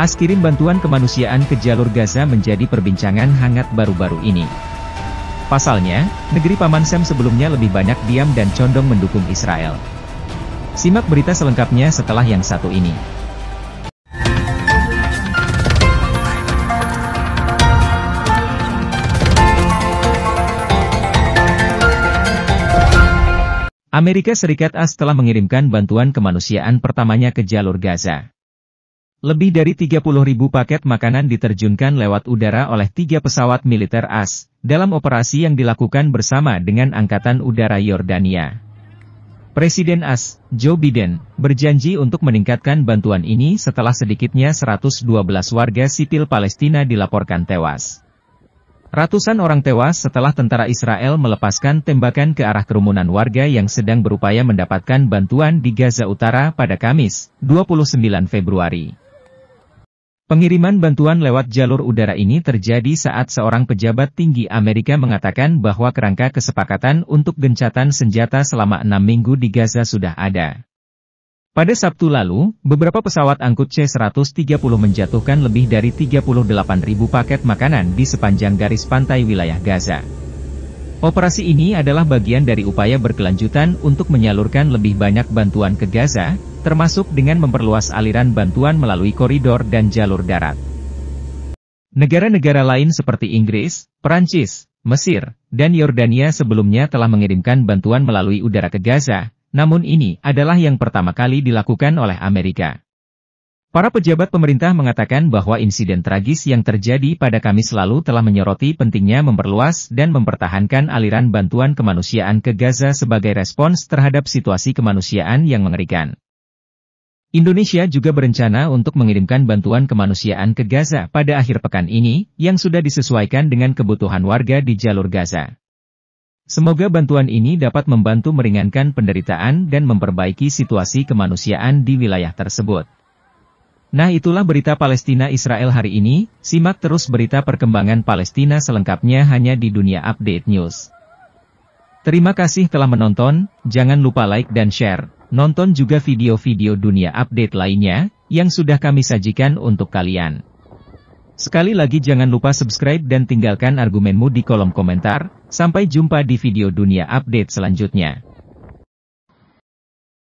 As kirim bantuan kemanusiaan ke jalur Gaza menjadi perbincangan hangat baru-baru ini. Pasalnya, negeri Paman Sam sebelumnya lebih banyak diam dan condong mendukung Israel. Simak berita selengkapnya setelah yang satu ini. Amerika Serikat AS telah mengirimkan bantuan kemanusiaan pertamanya ke jalur Gaza. Lebih dari 30.000 paket makanan diterjunkan lewat udara oleh tiga pesawat militer AS, dalam operasi yang dilakukan bersama dengan Angkatan Udara Yordania. Presiden AS, Joe Biden, berjanji untuk meningkatkan bantuan ini setelah sedikitnya 112 warga sipil Palestina dilaporkan tewas. Ratusan orang tewas setelah tentara Israel melepaskan tembakan ke arah kerumunan warga yang sedang berupaya mendapatkan bantuan di Gaza Utara pada Kamis, 29 Februari. Pengiriman bantuan lewat jalur udara ini terjadi saat seorang pejabat tinggi Amerika mengatakan bahwa kerangka kesepakatan untuk gencatan senjata selama enam minggu di Gaza sudah ada. Pada Sabtu lalu, beberapa pesawat angkut C-130 menjatuhkan lebih dari 38.000 paket makanan di sepanjang garis pantai wilayah Gaza. Operasi ini adalah bagian dari upaya berkelanjutan untuk menyalurkan lebih banyak bantuan ke Gaza, termasuk dengan memperluas aliran bantuan melalui koridor dan jalur darat. Negara-negara lain seperti Inggris, Perancis, Mesir, dan Yordania sebelumnya telah mengirimkan bantuan melalui udara ke Gaza, namun ini adalah yang pertama kali dilakukan oleh Amerika. Para pejabat pemerintah mengatakan bahwa insiden tragis yang terjadi pada Kamis lalu telah menyoroti pentingnya memperluas dan mempertahankan aliran bantuan kemanusiaan ke Gaza sebagai respons terhadap situasi kemanusiaan yang mengerikan. Indonesia juga berencana untuk mengirimkan bantuan kemanusiaan ke Gaza pada akhir pekan ini, yang sudah disesuaikan dengan kebutuhan warga di jalur Gaza. Semoga bantuan ini dapat membantu meringankan penderitaan dan memperbaiki situasi kemanusiaan di wilayah tersebut. Nah itulah berita Palestina Israel hari ini, simak terus berita perkembangan Palestina selengkapnya hanya di Dunia Update News. Terima kasih telah menonton, jangan lupa like dan share. Nonton juga video-video dunia update lainnya, yang sudah kami sajikan untuk kalian. Sekali lagi jangan lupa subscribe dan tinggalkan argumenmu di kolom komentar, sampai jumpa di video dunia update selanjutnya.